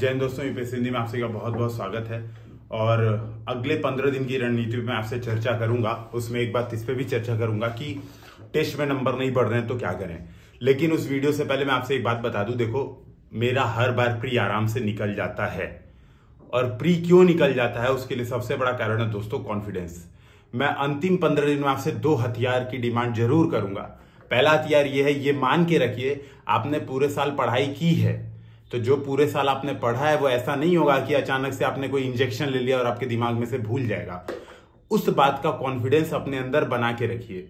जैन दोस्तों यूपी सिंधी में आप सभी का बहुत बहुत स्वागत है और अगले पंद्रह दिन की रणनीति में आपसे चर्चा करूंगा उसमें एक बात इस पर भी चर्चा करूंगा कि टेस्ट में नंबर नहीं बढ़ रहे हैं तो क्या करें लेकिन उस वीडियो से पहले मैं आपसे एक बात बता दूं देखो मेरा हर बार प्री आराम से निकल जाता है और प्री क्यों निकल जाता है उसके लिए सबसे बड़ा कारण है दोस्तों कॉन्फिडेंस मैं अंतिम पंद्रह दिन में आपसे दो हथियार की डिमांड जरूर करूंगा पहला हथियार ये है ये मान के रखिए आपने पूरे साल पढ़ाई की है तो जो पूरे साल आपने पढ़ा है वो ऐसा नहीं होगा कि अचानक से आपने कोई इंजेक्शन ले लिया और आपके दिमाग में से भूल जाएगा उस बात का कॉन्फिडेंस अपने अंदर बना के रखिए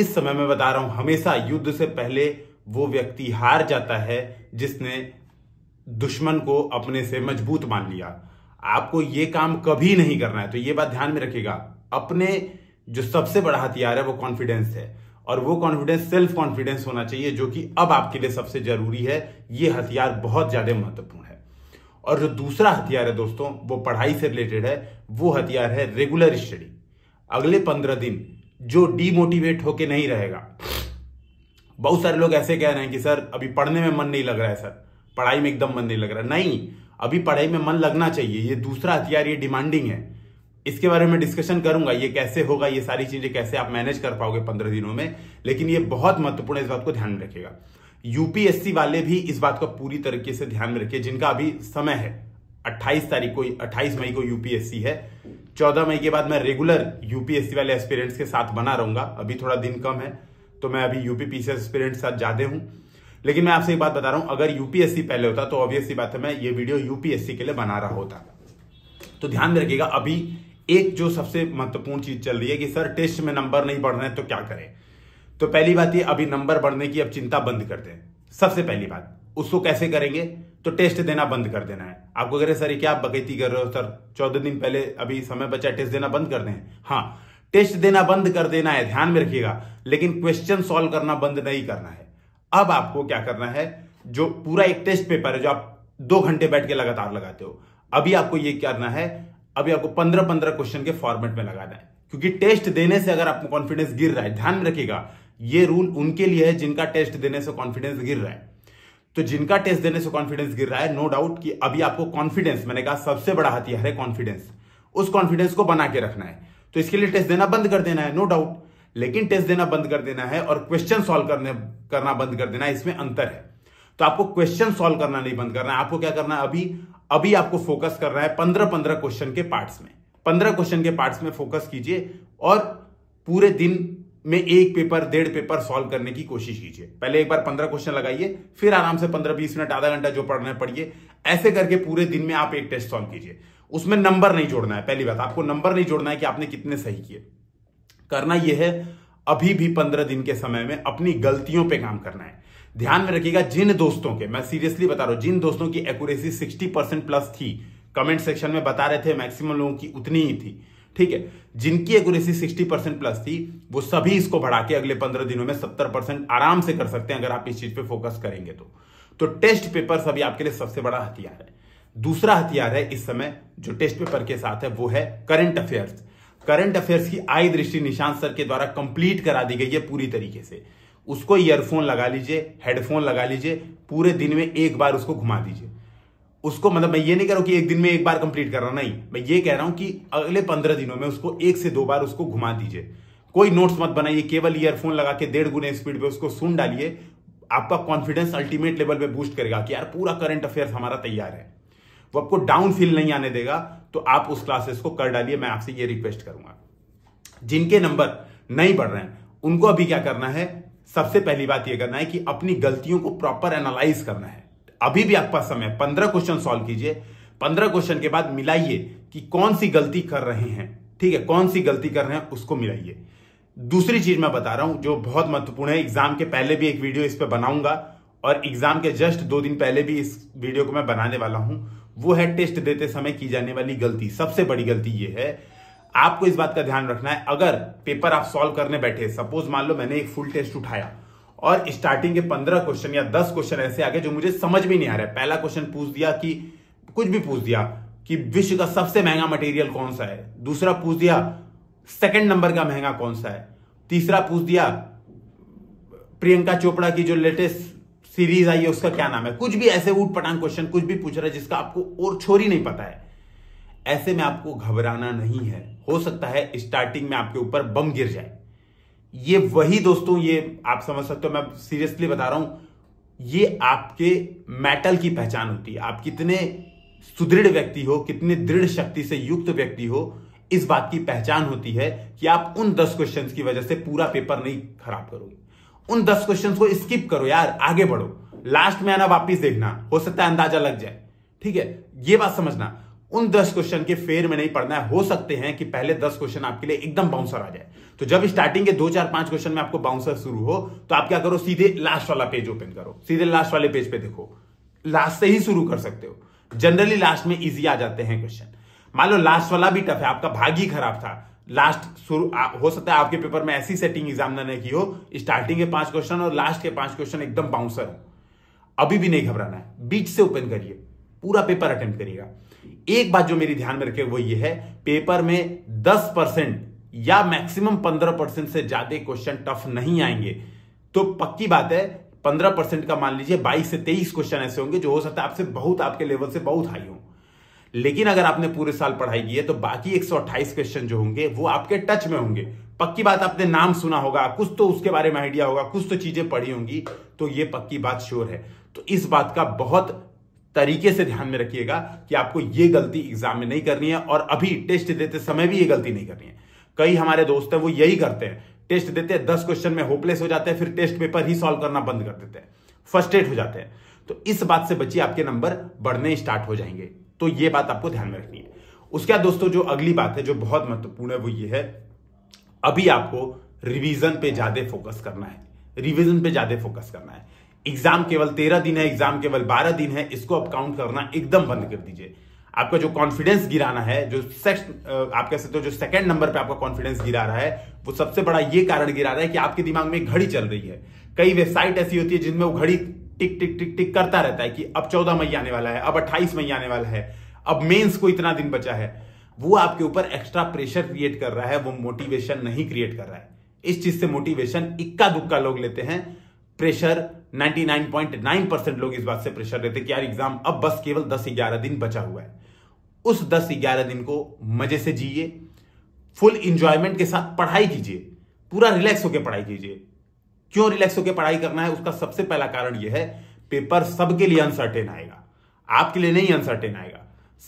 इस समय मैं बता रहा हूं हमेशा युद्ध से पहले वो व्यक्ति हार जाता है जिसने दुश्मन को अपने से मजबूत मान लिया आपको ये काम कभी नहीं करना है तो ये बात ध्यान में रखिएगा अपने जो सबसे बड़ा हथियार है वो कॉन्फिडेंस है और वो कॉन्फिडेंस सेल्फ कॉन्फिडेंस होना चाहिए जो कि अब आपके लिए सबसे जरूरी है ये हथियार बहुत ज्यादा महत्वपूर्ण है और जो दूसरा हथियार है दोस्तों वो पढ़ाई से रिलेटेड है वो हथियार है रेगुलर स्टडी अगले पंद्रह दिन जो डीमोटिवेट होके नहीं रहेगा बहुत सारे लोग ऐसे कह रहे हैं कि सर अभी पढ़ने में मन नहीं लग रहा है सर पढ़ाई में एकदम मन नहीं लग रहा नहीं अभी पढ़ाई में मन लगना चाहिए ये दूसरा हथियार ये डिमांडिंग है इसके बारे में डिस्कशन करूंगा ये कैसे होगा ये सारी चीजें कैसे आप मैनेज कर पाओगे पंद्रह दिनों में लेकिन ये बहुत महत्वपूर्ण इस बात को ध्यान में रखेगा यूपीएससी वाले भी इस बात का पूरी तरीके से ध्यान में रखिए जिनका अभी समय है 28 तारीख को 28 मई को यूपीएससी है 14 मई के बाद मैं रेगुलर यूपीएससी वाले एस्पिरेंट्स के साथ बना रहूंगा अभी थोड़ा दिन कम है तो मैं अभी यूपीपीसी एस्पिरेंट साथ ज्यादा हूं लेकिन मैं आपसे एक बात बता रहा हूं अगर यूपीएससी पहले होता तो ऑब्वियसली बात है मैं ये वीडियो यूपीएससी के लिए बना रहा होता तो ध्यान में रखिएगा अभी एक जो सबसे महत्वपूर्ण चीज चल रही है कि सर टेस्ट में नंबर नहीं बढ़ रहे हैं तो क्या करें तो पहली बात ये अभी नंबर बढ़ने की अब चिंता बंद कर दें सबसे पहली बात उसको कैसे करेंगे तो टेस्ट देना बंद कर देना है आपको कह रहे सर क्या आप बकैती कर रहे हो सर चौदह दिन पहले अभी समय बचा टेस्ट देना बंद कर दें हाँ टेस्ट देना बंद कर देना है ध्यान में रखिएगा लेकिन क्वेश्चन सॉल्व करना बंद नहीं करना है अब आपको क्या करना है जो पूरा एक टेस्ट पेपर है जो आप दो घंटे बैठ के लगातार लगाते हो अभी आपको यह करना है अभी आपको पंद्रह पंद्रह क्वेश्चन के फॉर्मेट में लगाना है क्योंकि टेस्ट देने से अगर आपको कॉन्फिडेंस गिर रहा है ध्यान में रखिएगा ये रूल उनके लिए है जिनका टेस्ट देने से कॉन्फिडेंस गिर रहा है तो जिनका टेस्ट देने से कॉन्फिडेंस गिर रहा है नो डाउट कि अभी आपको कॉन्फिडेंस मैंने कहा सबसे बड़ा हथियार है कॉन्फिडेंस उस कॉन्फिडेंस को बना के रखना है तो इसके लिए टेस्ट देना बंद कर देना है नो डाउट लेकिन टेस्ट देना बंद कर देना है और क्वेश्चन सॉल्व करने करना बंद कर देना है इसमें अंतर है तो आपको क्वेश्चन सॉल्व करना नहीं बंद करना है आपको क्या करना है अभी अभी आपको फोकस कर रहा है पंद्रह पंद्रह क्वेश्चन के पार्ट्स में पंद्रह क्वेश्चन के पार्ट्स में फोकस कीजिए और पूरे दिन में एक पेपर डेढ़ पेपर सॉल्व करने की कोशिश कीजिए पहले एक बार पंद्रह क्वेश्चन लगाइए फिर आराम से पंद्रह बीस मिनट आधा घंटा जो पढ़ना है पढ़िए ऐसे करके पूरे दिन में आप एक टेस्ट सॉल्व कीजिए उसमें नंबर नहीं जोड़ना है पहली बात आपको नंबर नहीं जोड़ना है कि आपने कितने सही किए करना यह है अभी भी पंद्रह दिन के समय में अपनी गलतियों पर काम करना है ध्यान में रखिएगा जिन दोस्तों के मैं सीरियसली बता रहा हूं जिन दोस्तों की एक्यूरेसी 60 परसेंट प्लस थी कमेंट सेक्शन में बता रहे थे मैक्सिमम लोगों की उतनी ही थी ठीक है जिनकी एक्यूरेसी 60 परसेंट प्लस थी वो सभी इसको बढ़ा के अगले पंद्रह दिनों में सत्तर परसेंट आराम से कर सकते हैं अगर आप इस चीज पे फोकस करेंगे तो तो टेस्ट पेपर सभी आपके लिए सबसे बड़ा हथियार है दूसरा हथियार है इस समय जो टेस्ट पेपर के साथ है वो है करंट अफेयर्स करंट अफेयर्स की आई दृष्टि निशांत सर के द्वारा कंप्लीट करा दी गई है पूरी तरीके से उसको ईयरफोन लगा लीजिए हेडफोन लगा लीजिए पूरे दिन में एक बार उसको घुमा दीजिए उसको मतलब मैं ये नहीं कह रहा हूँ कि एक दिन में एक बार कंप्लीट कर रहा नहीं मैं ये कह रहा हूँ कि अगले पंद्रह दिनों में उसको एक से दो बार उसको घुमा दीजिए कोई नोट्स मत बनाइए केवल ईयरफोन लगा के डेढ़ गुने स्पीड पे उसको सुन डालिए आपका कॉन्फिडेंस अल्टीमेट लेवल पे बूस्ट करेगा कि यार पूरा करंट अफेयर्स हमारा तैयार है वो आपको डाउन फील नहीं आने देगा तो आप उस क्लासेस को कर डालिए मैं आपसे ये रिक्वेस्ट करूंगा जिनके नंबर नहीं बढ़ रहे हैं उनको अभी क्या करना है सबसे पहली बात यह करना है कि अपनी गलतियों को प्रॉपर एनालाइज करना है अभी भी आपका समय पंद्रह क्वेश्चन सॉल्व कीजिए पंद्रह क्वेश्चन के बाद मिलाइए कि कौन सी गलती कर रहे हैं ठीक है कौन सी गलती कर रहे हैं उसको मिलाइए दूसरी चीज मैं बता रहा हूं जो बहुत महत्वपूर्ण है एग्जाम के पहले भी एक वीडियो इस पर बनाऊंगा और एग्जाम के जस्ट दो दिन पहले भी इस वीडियो को मैं बनाने वाला हूं वो है टेस्ट देते समय की जाने वाली गलती सबसे बड़ी गलती यह है आपको इस बात का ध्यान रखना है अगर पेपर आप सॉल्व करने बैठे सपोज मान लो मैंने एक फुल टेस्ट उठाया और स्टार्टिंग के पंद्रह क्वेश्चन या दस क्वेश्चन ऐसे आ गए जो मुझे समझ भी नहीं आ रहा है पहला क्वेश्चन पूछ दिया कि कुछ भी पूछ दिया कि विश्व का सबसे महंगा मटेरियल कौन सा है दूसरा पूछ दिया सेकंड नंबर का महंगा कौन सा है तीसरा पूछ दिया प्रियंका चोपड़ा की जो लेटेस्ट सीरीज आई है उसका क्या नाम है कुछ भी ऐसे ऊट पटांग क्वेश्चन कुछ भी पूछ रहा है जिसका आपको और छोरी नहीं पता है ऐसे में आपको घबराना नहीं है हो सकता है स्टार्टिंग में आपके ऊपर बम गिर जाए ये वही दोस्तों ये आप समझ सकते हो मैं सीरियसली बता रहा हूं ये आपके मेटल की पहचान होती है आप कितने सुदृढ़ व्यक्ति हो कितने दृढ़ शक्ति से युक्त व्यक्ति हो इस बात की पहचान होती है कि आप उन दस क्वेश्चन की वजह से पूरा पेपर नहीं खराब करोगे उन दस क्वेश्चन को स्किप करो यार आगे बढ़ो लास्ट में आना वापिस देखना हो सकता है अंदाजा लग जाए ठीक है ये बात समझना उन दस क्वेश्चन के फेर में नहीं पढ़ना है हो सकते हैं कि पहले दस क्वेश्चन आपके लिए एकदम बाउंसर आ जाए तो जब स्टार्टिंग के दो चार पांच क्वेश्चन में आपको बाउंसर शुरू हो तो आप क्या करो सीधे लास्ट वाला पेज ओपन करो सीधे लास्ट वाले पेज पे देखो लास्ट से ही शुरू कर सकते हो जनरली लास्ट में इजी आ जाते हैं क्वेश्चन मान लो लास्ट वाला भी टफ है आपका भाग ही खराब था लास्ट शुरू हो सकता है आपके पेपर में ऐसी सेटिंग एग्जाम ने की हो स्टार्टिंग के पांच क्वेश्चन और लास्ट के पांच क्वेश्चन एकदम बाउंसर हो अभी भी नहीं घबराना है बीच से ओपन करिए पूरा पेपर अटेम्प्ट करिएगा एक बात जो मेरी ध्यान में रखे वो ये है पेपर में 10 परसेंट या मैक्सिमम 15 परसेंट से ज्यादा क्वेश्चन टफ नहीं आएंगे तो पक्की बात है 15 परसेंट का मान लीजिए 22 से 23 क्वेश्चन ऐसे होंगे जो हो सकता है आपसे बहुत आपके लेवल से बहुत हाई हो लेकिन अगर आपने पूरे साल पढ़ाई की है तो बाकी एक क्वेश्चन जो होंगे वो आपके टच में होंगे पक्की बात आपने नाम सुना होगा कुछ तो उसके बारे में आइडिया होगा कुछ तो चीजें पढ़ी होंगी तो ये पक्की बात श्योर है तो इस बात का बहुत तरीके से ध्यान में रखिएगा कि आपको ये गलती एग्जाम में नहीं करनी है और अभी टेस्ट देते समय भी ये गलती नहीं करनी है कई हमारे दोस्त हैं वो यही करते हैं टेस्ट देते हैं दस क्वेश्चन में होपलेस हो जाते हैं फिर टेस्ट पेपर ही सॉल्व करना बंद कर देते हैं फर्स्ट्रेट हो जाते हैं तो इस बात से बचिए आपके नंबर बढ़ने स्टार्ट हो जाएंगे तो ये बात आपको ध्यान में रखनी है उसके बाद दोस्तों जो अगली बात है जो बहुत महत्वपूर्ण है वो ये है अभी आपको रिवीजन पे ज्यादा फोकस करना है रिवीजन पे ज्यादा फोकस करना है एग्जाम केवल तेरह दिन है एग्जाम केवल बारह दिन है इसको आप काउंट करना एकदम बंद कर दीजिए आपका जो कॉन्फिडेंस गिराना है जो सेक्स आप कह सकते हो जो सेकंड नंबर पे आपका कॉन्फिडेंस गिरा रहा है वो सबसे बड़ा ये कारण गिरा रहा है कि आपके दिमाग में घड़ी चल रही है कई वेबसाइट ऐसी होती है जिनमें वो घड़ी टिक टिक टिक टिक करता रहता है कि अब चौदह मई आने वाला है अब अट्ठाईस मई आने वाला है अब मेन्स को इतना दिन बचा है वो आपके ऊपर एक्स्ट्रा प्रेशर क्रिएट कर रहा है वो मोटिवेशन नहीं क्रिएट कर रहा है इस चीज से मोटिवेशन इक्का दुक्का लोग लेते हैं प्रेशर 99.9 परसेंट लोग इस बात से प्रेशर रहते कि यार एग्जाम अब बस केवल 10-11 दिन बचा हुआ है उस 10-11 दिन को मजे से जिए फुल इंजॉयमेंट के साथ पढ़ाई कीजिए पूरा रिलैक्स होकर पढ़ाई कीजिए क्यों रिलैक्स होकर पढ़ाई करना है उसका सबसे पहला कारण यह है पेपर सबके लिए अनसर्टेन आएगा आपके लिए नहीं अनसर्टेन आएगा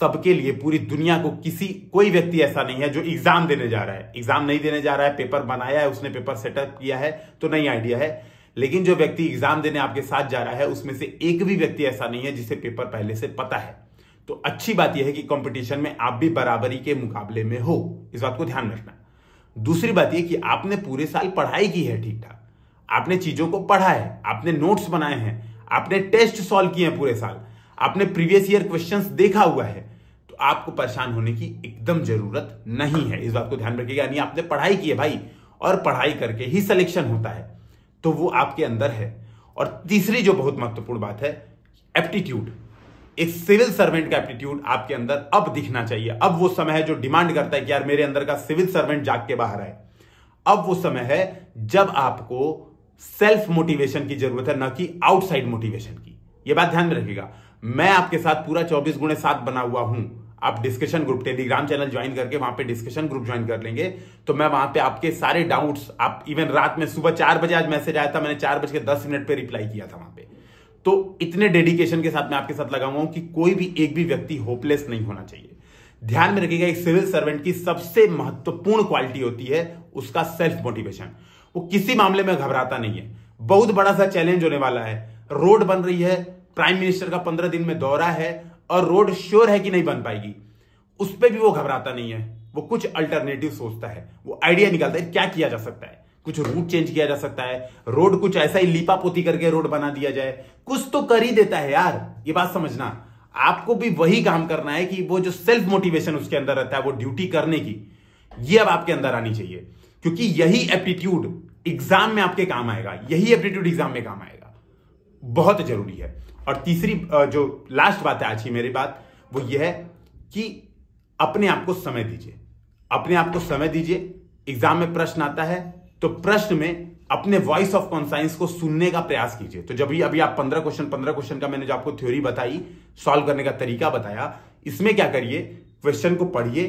सबके लिए पूरी दुनिया को किसी कोई व्यक्ति ऐसा नहीं है जो एग्जाम देने जा रहा है एग्जाम नहीं देने जा रहा है पेपर बनाया है उसने पेपर सेटअप किया है तो नहीं आइडिया है लेकिन जो व्यक्ति एग्जाम देने आपके साथ जा रहा है उसमें से एक भी व्यक्ति ऐसा नहीं है जिसे पेपर पहले से पता है तो अच्छी बात यह है कि कंपटीशन में आप भी बराबरी के मुकाबले में हो इस बात को ध्यान रखना दूसरी बात यह कि आपने पूरे साल पढ़ाई की है ठीक ठाक आपने चीजों को पढ़ा है आपने नोट्स बनाए हैं आपने टेस्ट सॉल्व किए हैं पूरे साल आपने प्रीवियस ईयर क्वेश्चंस देखा हुआ है तो आपको परेशान होने की एकदम जरूरत नहीं है इस बात को ध्यान रखिएगा यानी आपने पढ़ाई की है भाई और पढ़ाई करके ही सिलेक्शन होता है तो वो आपके अंदर है और तीसरी जो बहुत महत्वपूर्ण बात है एप्टीट्यूड एक सिविल सर्वेंट का एप्टीट्यूड आपके अंदर अब दिखना चाहिए अब वो समय है जो डिमांड करता है कि यार मेरे अंदर का सिविल सर्वेंट जाग के बाहर आए अब वो समय है जब आपको सेल्फ मोटिवेशन की जरूरत है ना कि आउटसाइड मोटिवेशन की यह बात ध्यान में रखिएगा मैं आपके साथ पूरा चौबीस गुणे साथ बना हुआ हूं आप discussion group Telegram channel join करके वहां पे डिस्कशन ग्रुप ज्वाइन कर लेंगे तो मैं वहां पे आपके सारे डाउट्स आप इवन रात में सुबह चार बजे आज मैसेज आया था मैंने चार बज के दस मिनट पर रिप्लाई किया था वहां पे तो इतने डेडिकेशन के साथ मैं आपके साथ लगा हुआ कि कोई भी एक भी व्यक्ति होपलेस नहीं होना चाहिए ध्यान में रखिएगा एक सिविल सर्वेंट की सबसे महत्वपूर्ण क्वालिटी होती है उसका सेल्फ मोटिवेशन वो किसी मामले में घबराता नहीं है बहुत बड़ा सा चैलेंज होने वाला है रोड बन रही है प्राइम मिनिस्टर का पंद्रह दिन में दौरा है और रोड श्योर है कि नहीं बन पाएगी उस पर भी वो घबराता नहीं है वो कुछ अल्टरनेटिव सोचता है वो आइडिया निकालता है क्या किया जा सकता है कुछ रूट चेंज किया जा सकता है रोड कुछ ऐसा ही लीपा पोती करके रोड बना दिया जाए कुछ तो कर ही देता है यार ये बात समझना आपको भी वही काम करना है कि वो जो सेल्फ मोटिवेशन उसके अंदर रहता है वो ड्यूटी करने की ये अब आपके अंदर आनी चाहिए क्योंकि यही एप्टीट्यूड एग्जाम में आपके काम आएगा यही एप्टीट्यूड एग्जाम में काम आएगा बहुत जरूरी है और तीसरी जो लास्ट बात है आज की मेरी बात वो यह है कि अपने आप को समय दीजिए अपने आप को समय दीजिए एग्जाम में प्रश्न आता है तो प्रश्न में अपने वॉइस ऑफ कॉन्साइंस को सुनने का प्रयास कीजिए तो जब भी अभी आप पंद्रह क्वेश्चन पंद्रह क्वेश्चन का मैंने जो आपको थ्योरी बताई सॉल्व करने का तरीका बताया इसमें क्या करिए क्वेश्चन को पढ़िए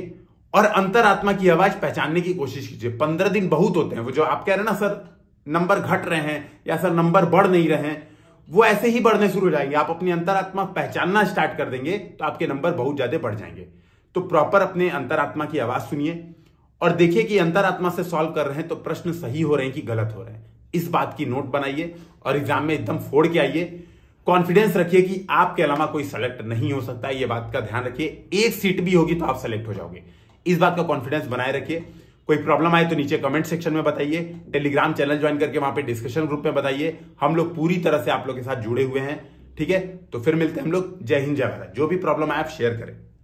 और अंतरात्मा की आवाज पहचानने की कोशिश कीजिए पंद्रह दिन बहुत होते हैं वो जो आप कह रहे हैं ना सर नंबर घट रहे हैं या सर नंबर बढ़ नहीं रहे हैं वो ऐसे ही बढ़ने शुरू हो जाएंगे आप अपनी अंतरात्मा पहचानना स्टार्ट कर देंगे तो आपके नंबर बहुत ज्यादा बढ़ जाएंगे तो प्रॉपर अपने अंतरात्मा की आवाज सुनिए और देखिए कि अंतरात्मा से सॉल्व कर रहे हैं तो प्रश्न सही हो रहे हैं कि गलत हो रहे हैं इस बात की नोट बनाइए और एग्जाम में एकदम फोड़ के आइए कॉन्फिडेंस रखिए कि आपके अलावा कोई सेलेक्ट नहीं हो सकता ये बात का ध्यान रखिए एक सीट भी होगी तो आप सेलेक्ट हो जाओगे इस बात का कॉन्फिडेंस बनाए रखिए कोई प्रॉब्लम आए तो नीचे कमेंट सेक्शन में बताइए टेलीग्राम चैनल ज्वाइन करके वहां पे डिस्कशन ग्रुप में बताइए हम लोग पूरी तरह से आप लोग के साथ जुड़े हुए हैं ठीक है तो फिर मिलते हैं हम लोग जय हिंद जय भारत जो भी प्रॉब्लम आए आप शेयर करें